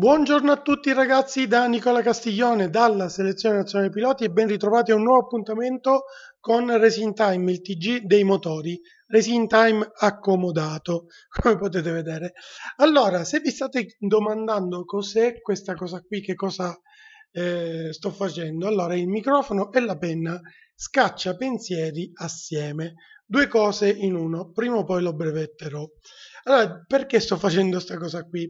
Buongiorno a tutti ragazzi da Nicola Castiglione dalla Selezione Nazionale Piloti e ben ritrovati a un nuovo appuntamento con Racing Time, il TG dei motori. Racing Time accomodato, come potete vedere. Allora, se vi state domandando cos'è questa cosa qui, che cosa eh, sto facendo, allora il microfono e la penna scaccia pensieri assieme. Due cose in uno, prima o poi lo brevetterò. Allora, perché sto facendo questa cosa qui?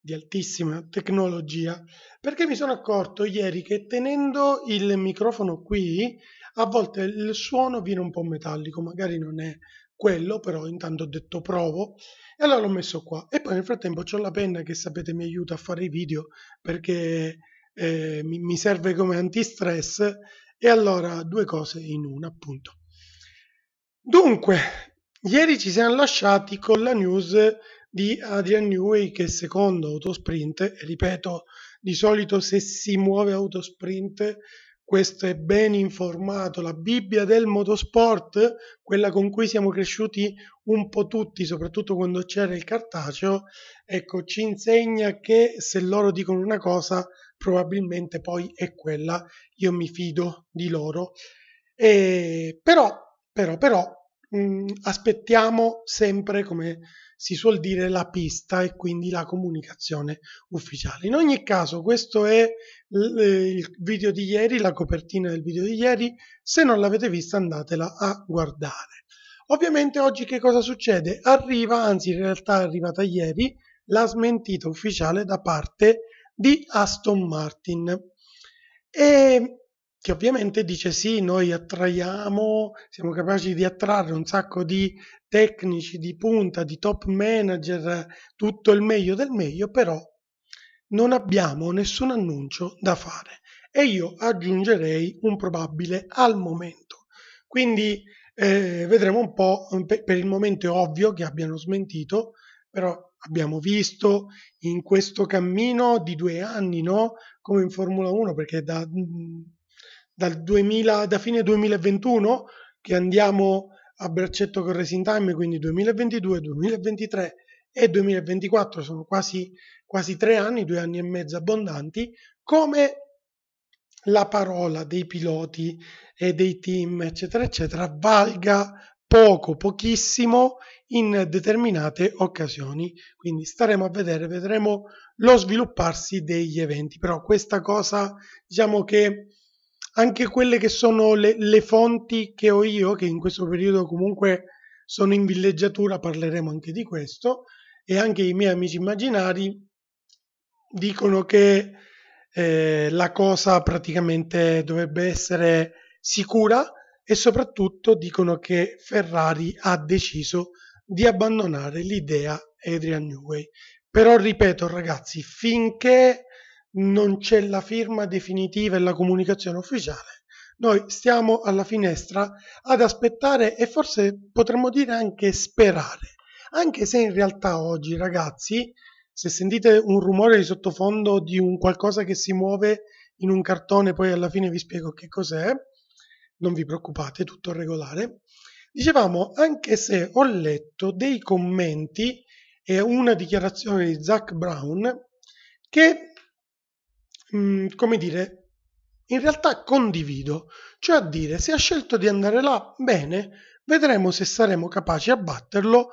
di altissima tecnologia perché mi sono accorto ieri che tenendo il microfono qui a volte il suono viene un po' metallico, magari non è quello, però intanto ho detto provo e allora l'ho messo qua e poi nel frattempo ho la penna che sapete mi aiuta a fare i video perché eh, mi, mi serve come antistress e allora due cose in una appunto. Dunque, ieri ci siamo lasciati con la news di Adrian Newey che secondo Autosprint, ripeto, di solito se si muove Autosprint questo è ben informato, la Bibbia del motosport, quella con cui siamo cresciuti un po' tutti, soprattutto quando c'era il cartaceo, ecco, ci insegna che se loro dicono una cosa, probabilmente poi è quella, io mi fido di loro. E però, però, però, mh, mm, aspettiamo sempre, come si suol dire, la pista e quindi la comunicazione ufficiale. In ogni caso, questo è l- il video di ieri, la copertina del video di ieri. Se non l'avete vista, andatela a guardare. Ovviamente oggi che cosa succede? Arriva, anzi in realtà è arrivata ieri, la smentita ufficiale da parte di Aston Martin. E che ovviamente dice sì, noi attraiamo, siamo capaci di attrarre un sacco di tecnici di punta, di top manager, tutto il meglio del meglio, però non abbiamo nessun annuncio da fare e io aggiungerei un probabile al momento. Quindi eh, vedremo un po', per il momento è ovvio che abbiano smentito, però abbiamo visto in questo cammino di due anni, no? Come in Formula 1, perché da mm, dal 2000, da fine 2021 che andiamo a braccetto con Racing Time, quindi 2022, 2023 e 2024, sono quasi, quasi tre anni, due anni e mezzo abbondanti, come la parola dei piloti e dei team, eccetera, eccetera, valga poco, pochissimo in determinate occasioni. Quindi staremo a vedere, vedremo lo svilupparsi degli eventi. Però questa cosa, diciamo che anche quelle che sono le, le fonti che ho io, che in questo periodo comunque sono in villeggiatura, parleremo anche di questo, e anche i miei amici immaginari dicono che eh, la cosa praticamente dovrebbe essere sicura e soprattutto dicono che Ferrari ha deciso di abbandonare l'idea Adrian Newey. Però ripeto ragazzi, finché non c'è la firma definitiva e la comunicazione ufficiale. Noi stiamo alla finestra ad aspettare e forse potremmo dire anche sperare, anche se in realtà oggi ragazzi, se sentite un rumore di sottofondo di un qualcosa che si muove in un cartone, poi alla fine vi spiego che cos'è, non vi preoccupate, tutto regolare. Dicevamo, anche se ho letto dei commenti e una dichiarazione di Zach Brown che mh, mm, come dire, in realtà condivido, cioè a dire se ha scelto di andare là, bene, vedremo se saremo capaci a batterlo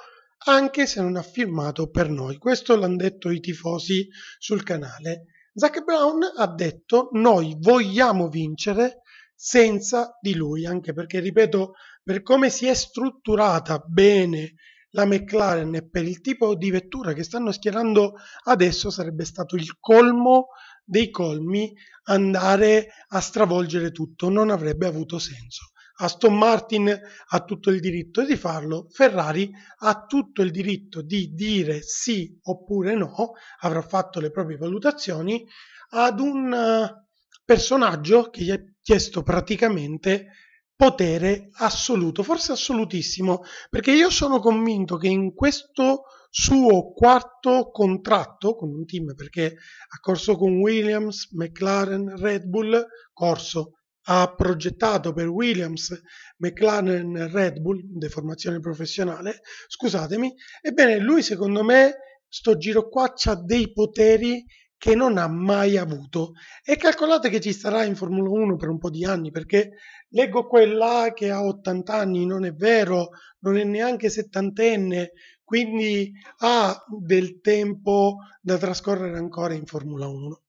anche se non ha firmato per noi. Questo l'hanno detto i tifosi sul canale. Zach Brown ha detto noi vogliamo vincere senza di lui, anche perché, ripeto, per come si è strutturata bene la McLaren e per il tipo di vettura che stanno schierando adesso sarebbe stato il colmo dei colmi andare a stravolgere tutto, non avrebbe avuto senso. Aston Martin ha tutto il diritto di farlo, Ferrari ha tutto il diritto di dire sì oppure no, avrà fatto le proprie valutazioni ad un eh, personaggio che gli ha chiesto praticamente potere assoluto, forse assolutissimo, perché io sono convinto che in questo suo quarto contratto con un team perché ha corso con Williams, McLaren, Red Bull, corso ha progettato per Williams, McLaren, Red Bull, deformazione professionale, scusatemi, ebbene lui secondo me sto giro qua ha dei poteri che non ha mai avuto e calcolate che ci starà in Formula 1 per un po' di anni perché leggo quella che ha 80 anni, non è vero, non è neanche settantenne, quindi ha del tempo da trascorrere ancora in Formula 1.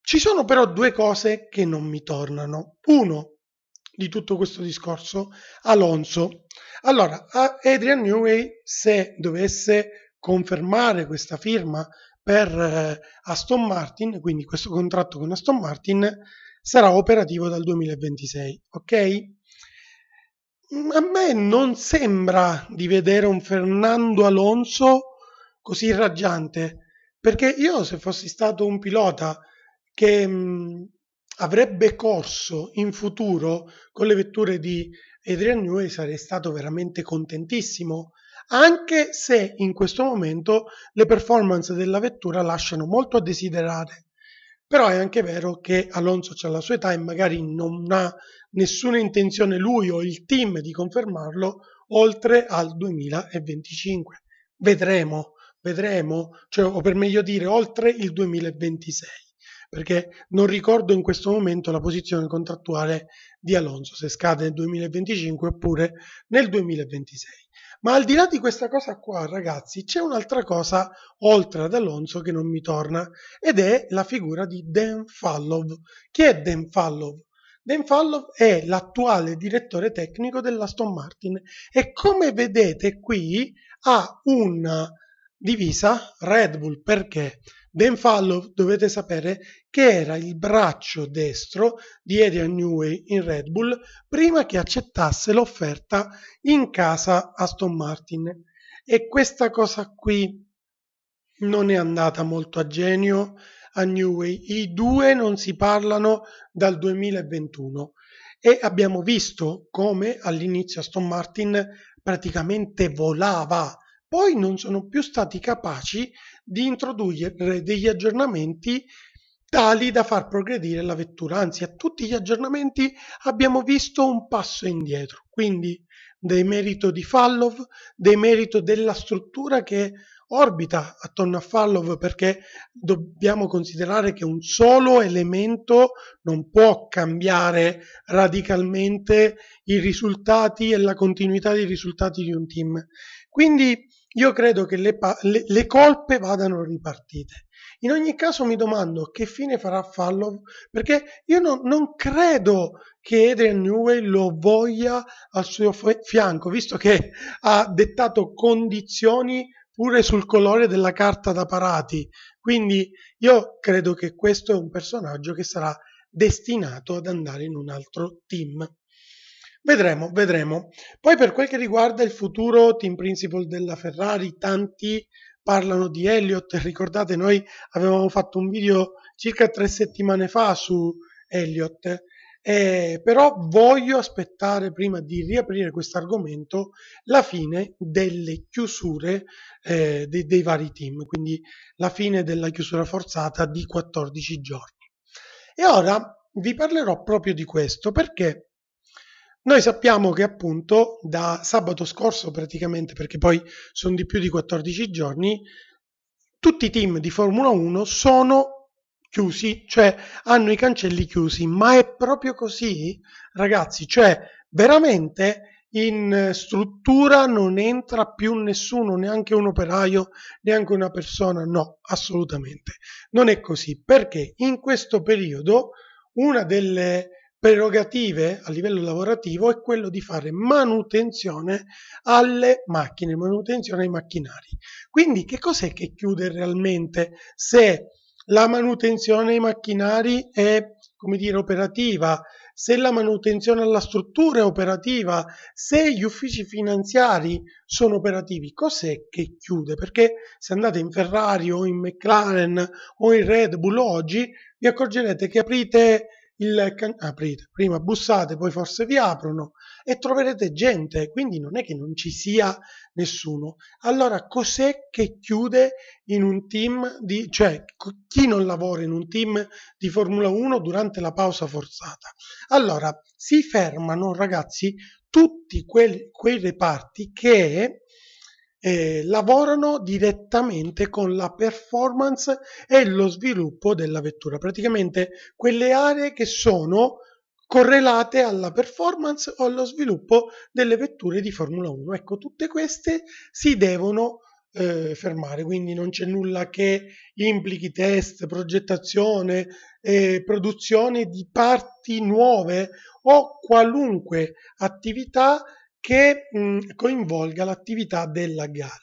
Ci sono però due cose che non mi tornano. Uno di tutto questo discorso, Alonso. Allora, Adrian Newey, se dovesse confermare questa firma per eh, Aston Martin, quindi questo contratto con Aston Martin, sarà operativo dal 2026, ok? Mm, a me non sembra di vedere un Fernando Alonso così raggiante, perché io se fossi stato un pilota che mh, mm, avrebbe corso in futuro con le vetture di Adrian Newey sarei stato veramente contentissimo, anche se in questo momento le performance della vettura lasciano molto a desiderare. Però è anche vero che Alonso ha la sua età e magari non ha nessuna intenzione lui o il team di confermarlo oltre al 2025. Vedremo, vedremo, cioè, o per meglio dire oltre il 2026, perché non ricordo in questo momento la posizione contrattuale di Alonso, se scade nel 2025 oppure nel 2026. Ma al di là di questa cosa qua, ragazzi, c'è un'altra cosa oltre ad Alonso che non mi torna ed è la figura di Dan Fallov. Chi è Dan Fallov? Dan Fallow è l'attuale direttore tecnico dell'Aston Martin e come vedete qui ha una divisa Red Bull perché Dan Fallow dovete sapere che era il braccio destro di Adrian Newey in Red Bull prima che accettasse l'offerta in casa Aston Martin e questa cosa qui non è andata molto a genio a Way. I due non si parlano dal 2021 e abbiamo visto come all'inizio Aston Martin praticamente volava. Poi non sono più stati capaci di introdurre degli aggiornamenti tali da far progredire la vettura. Anzi, a tutti gli aggiornamenti abbiamo visto un passo indietro. Quindi, demerito di Fallov, demerito della struttura che orbita attorno a Fallow perché dobbiamo considerare che un solo elemento non può cambiare radicalmente i risultati e la continuità dei risultati di un team. Quindi io credo che le, le, le colpe vadano ripartite. In ogni caso mi domando che fine farà Fallow perché io no, non credo che Adrian Newell lo voglia al suo fianco, visto che ha dettato condizioni pure sul colore della carta da parati. Quindi io credo che questo è un personaggio che sarà destinato ad andare in un altro team. Vedremo, vedremo. Poi per quel che riguarda il futuro team principal della Ferrari, tanti parlano di Elliott. Ricordate, noi avevamo fatto un video circa tre settimane fa su Elliott eh, però voglio aspettare prima di riaprire questo argomento la fine delle chiusure eh, dei, dei vari team, quindi la fine della chiusura forzata di 14 giorni. E ora vi parlerò proprio di questo perché noi sappiamo che appunto da sabato scorso praticamente, perché poi sono di più di 14 giorni, tutti i team di Formula 1 sono chiusi, cioè hanno i cancelli chiusi, ma è proprio così, ragazzi, cioè veramente in struttura non entra più nessuno, neanche un operaio, neanche una persona, no, assolutamente. Non è così, perché in questo periodo una delle prerogative a livello lavorativo è quello di fare manutenzione alle macchine, manutenzione ai macchinari. Quindi che cos'è che chiude realmente se la manutenzione ai macchinari è come dire, operativa, se la manutenzione alla struttura è operativa, se gli uffici finanziari sono operativi, cos'è che chiude? Perché se andate in Ferrari o in McLaren o in Red Bull oggi, vi accorgerete che aprite il can- aprite, prima bussate, poi forse vi aprono e troverete gente, quindi non è che non ci sia nessuno. Allora cos'è che chiude in un team di, cioè chi non lavora in un team di Formula 1 durante la pausa forzata? Allora si fermano ragazzi tutti quei, quei reparti che eh, lavorano direttamente con la performance e lo sviluppo della vettura, praticamente quelle aree che sono correlate alla performance o allo sviluppo delle vetture di Formula 1. Ecco, tutte queste si devono eh, fermare, quindi non c'è nulla che implichi test, progettazione, eh, produzione di parti nuove o qualunque attività che mh, coinvolga l'attività della gara.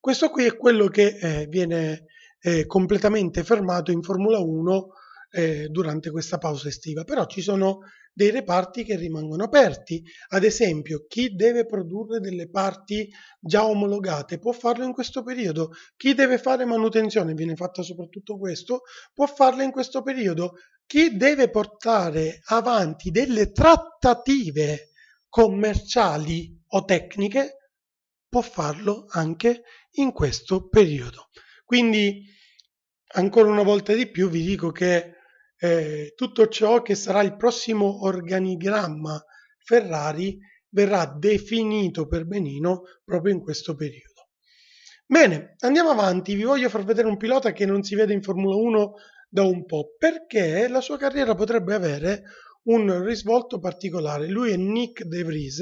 Questo qui è quello che eh, viene eh, completamente fermato in Formula 1 eh, durante questa pausa estiva, però ci sono dei reparti che rimangono aperti, ad esempio chi deve produrre delle parti già omologate può farlo in questo periodo, chi deve fare manutenzione, viene fatta soprattutto questo, può farlo in questo periodo, chi deve portare avanti delle trattative commerciali o tecniche, può farlo anche in questo periodo. Quindi, ancora una volta di più, vi dico che eh, tutto ciò che sarà il prossimo organigramma Ferrari verrà definito per Benino proprio in questo periodo. Bene, andiamo avanti, vi voglio far vedere un pilota che non si vede in Formula 1 da un po', perché la sua carriera potrebbe avere un risvolto particolare. Lui è Nick De Vries,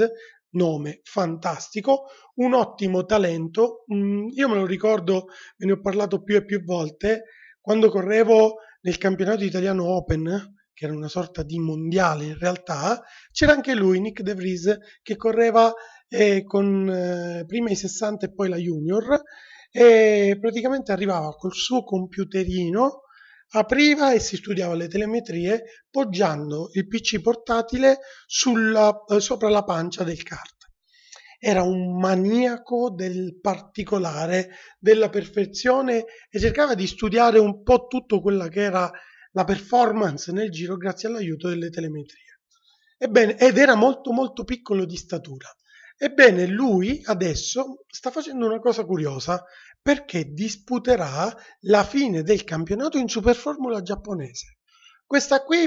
nome fantastico, un ottimo talento. Mm, io me lo ricordo, ve ne ho parlato più e più volte, quando correvo nel campionato italiano Open, che era una sorta di mondiale in realtà, c'era anche lui, Nick De Vries, che correva eh, con eh, prima i 60 e poi la junior e praticamente arrivava col suo computerino apriva e si studiava le telemetrie poggiando il PC portatile sulla, eh, sopra la pancia del cart. Era un maniaco del particolare, della perfezione e cercava di studiare un po' tutto quella che era la performance nel giro grazie all'aiuto delle telemetrie. Ebbene, ed era molto molto piccolo di statura. Ebbene, lui adesso sta facendo una cosa curiosa perché disputerà la fine del campionato in Superformula giapponese. Questa qui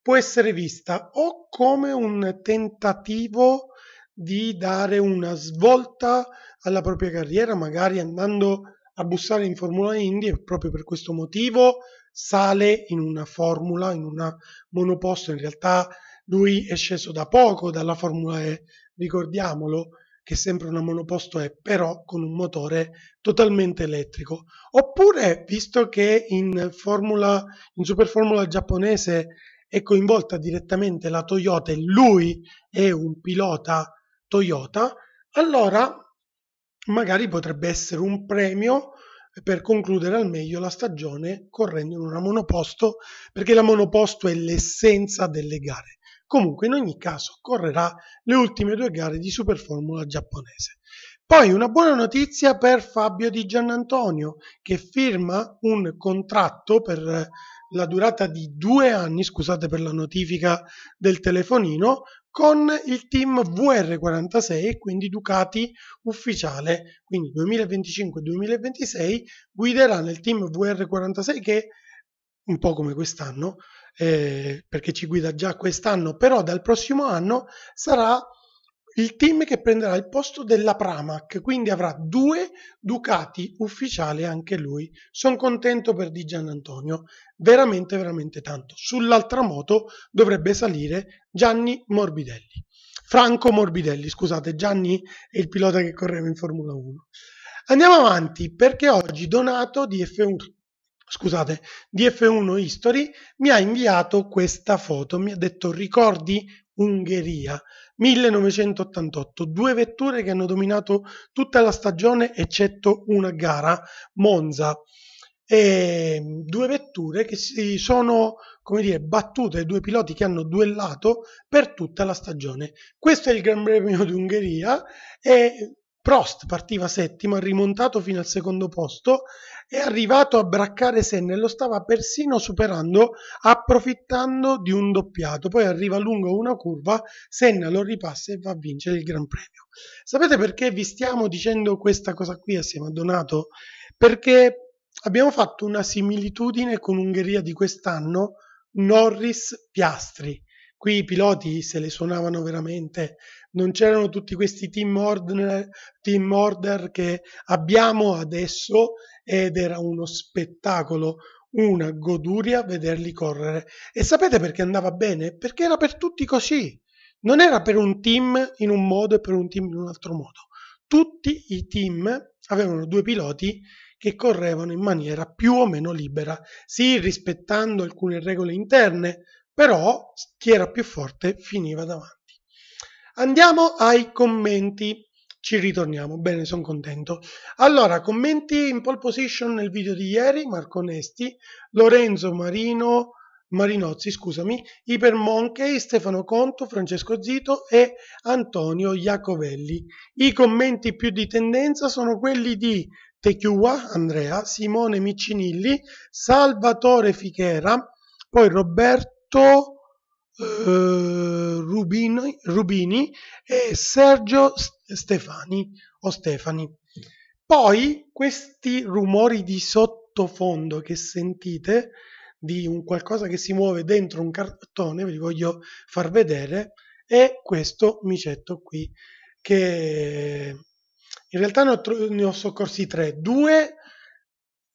può essere vista o come un tentativo di dare una svolta alla propria carriera, magari andando a bussare in Formula Indy e proprio per questo motivo sale in una formula, in una monoposto. In realtà lui è sceso da poco dalla Formula E, ricordiamolo, che sembra una monoposto è però con un motore totalmente elettrico. Oppure, visto che in, formula, in Super Formula giapponese è coinvolta direttamente la Toyota e lui è un pilota Toyota, allora magari potrebbe essere un premio per concludere al meglio la stagione correndo in una monoposto, perché la monoposto è l'essenza delle gare. Comunque, in ogni caso, correrà le ultime due gare di Superformula giapponese. Poi una buona notizia per Fabio Di Giannantonio che firma un contratto per la durata di due anni, scusate per la notifica del telefonino, con il team VR46, quindi Ducati ufficiale, quindi 2025-2026 guiderà nel team VR46 che un po' come quest'anno eh, perché ci guida già quest'anno, però dal prossimo anno sarà il team che prenderà il posto della Pramac, quindi avrà due Ducati ufficiali anche lui. Sono contento per Di Gianantonio, veramente veramente tanto. Sull'altra moto dovrebbe salire Gianni Morbidelli. Franco Morbidelli, scusate, Gianni è il pilota che correva in Formula 1. Andiamo avanti perché oggi Donato di F1 scusate, di F1 History mi ha inviato questa foto, mi ha detto ricordi Ungheria 1988, due vetture che hanno dominato tutta la stagione eccetto una gara, Monza. E due vetture che si sono come dire, battute due piloti che hanno duellato per tutta la stagione. Questo è il Gran Premio d'Ungheria e Prost partiva settimo, ha rimontato fino al secondo posto, è arrivato a braccare Senna e lo stava persino superando approfittando di un doppiato. Poi arriva lungo una curva, Senna lo ripassa e va a vincere il Gran Premio. Sapete perché vi stiamo dicendo questa cosa qui assieme a Donato? Perché abbiamo fatto una similitudine con Ungheria di quest'anno, Norris-Piastri qui i piloti se le suonavano veramente, non c'erano tutti questi team order, team order che abbiamo adesso ed era uno spettacolo, una goduria vederli correre. E sapete perché andava bene? Perché era per tutti così. Non era per un team in un modo e per un team in un altro modo. Tutti i team avevano due piloti che correvano in maniera più o meno libera, sì rispettando alcune regole interne, però chi era più forte finiva davanti. Andiamo ai commenti. Ci ritorniamo, bene, sono contento. Allora, commenti in pole position nel video di ieri, Marco Nesti, Lorenzo Marino, Marinozzi, scusami, Iper Monkey, Stefano Conto, Francesco Zito e Antonio Iacovelli. I commenti più di tendenza sono quelli di Techiua, Andrea, Simone Micinilli, Salvatore Fichera, poi Roberto eh, Rubini, Rubini e Sergio Stefani o Stefani. Poi questi rumori di sottofondo che sentite di un qualcosa che si muove dentro un cartone, vi voglio far vedere, è questo micetto qui che in realtà ne ho, tro- ne ho soccorsi tre, due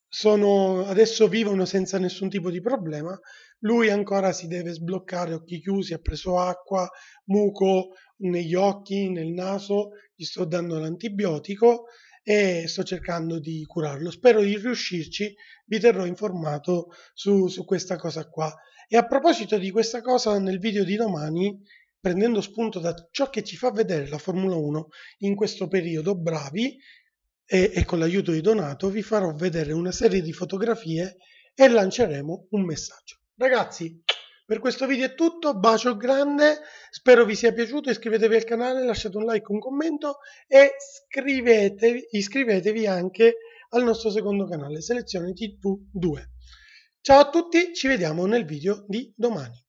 sono, adesso vivono senza nessun tipo di problema lui ancora si deve sbloccare, occhi chiusi, ha preso acqua, muco negli occhi, nel naso, gli sto dando l'antibiotico e sto cercando di curarlo. Spero di riuscirci, vi terrò informato su, su questa cosa qua. E a proposito di questa cosa, nel video di domani prendendo spunto da ciò che ci fa vedere la Formula 1 in questo periodo bravi e, e, con l'aiuto di Donato vi farò vedere una serie di fotografie e lanceremo un messaggio. Ragazzi, per questo video è tutto, bacio grande, spero vi sia piaciuto, iscrivetevi al canale, lasciate un like, un commento e iscrivetevi anche al nostro secondo canale, Selezione TV2. Ciao a tutti, ci vediamo nel video di domani.